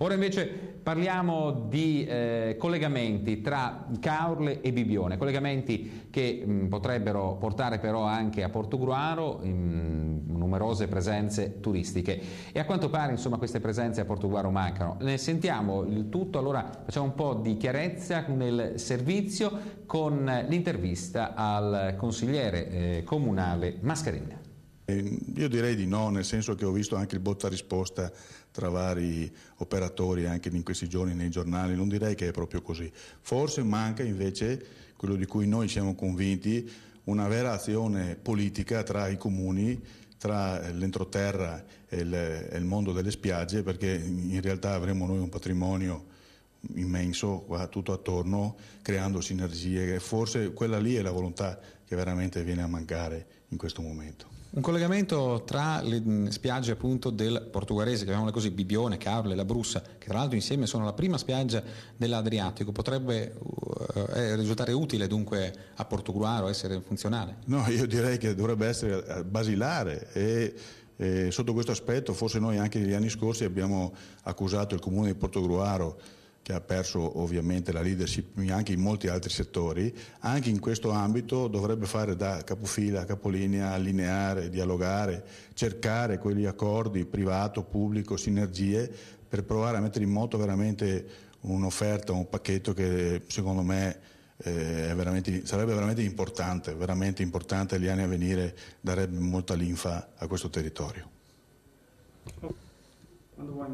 Ora invece parliamo di eh, collegamenti tra Caorle e Bibione, collegamenti che mh, mm, potrebbero portare però anche a Portogruaro mh, numerose presenze turistiche e a quanto pare insomma queste presenze a Portogruaro mancano. Ne sentiamo il tutto, allora facciamo un po' di chiarezza nel servizio con l'intervista al consigliere eh, comunale Mascherina. Io direi di no, nel senso che ho visto anche il botta risposta tra vari operatori anche in questi giorni nei giornali, non direi che è proprio così. Forse manca invece quello di cui noi siamo convinti, una vera azione politica tra i comuni tra l'entroterra e il, mondo delle spiagge perché in realtà avremo noi un patrimonio immenso tutto attorno, creando sinergie. e Forse quella lì è la volontà che veramente viene a mancare in questo momento. Un collegamento tra le mm, spiagge appunto del portoghese, chiamiamola così, Bibione, Carle, La Brussa, che tra l'altro insieme sono la prima spiaggia dell'Adriatico, potrebbe eh, eh risultare utile dunque a Portogruaro, essere funzionale? No, io direi che dovrebbe essere eh, basilare e, e sotto questo aspetto forse noi anche negli anni scorsi abbiamo accusato il comune di Portogruaro che ha perso ovviamente la leadership anche in molti altri settori, anche in questo ambito dovrebbe fare da capofila, capolinea, allineare, dialogare, cercare quegli accordi privato, pubblico, sinergie per provare a mettere in moto veramente un'offerta, un pacchetto che secondo me eh, veramente, sarebbe veramente importante, veramente importante negli anni a venire, darebbe molta linfa a questo territorio. Oh,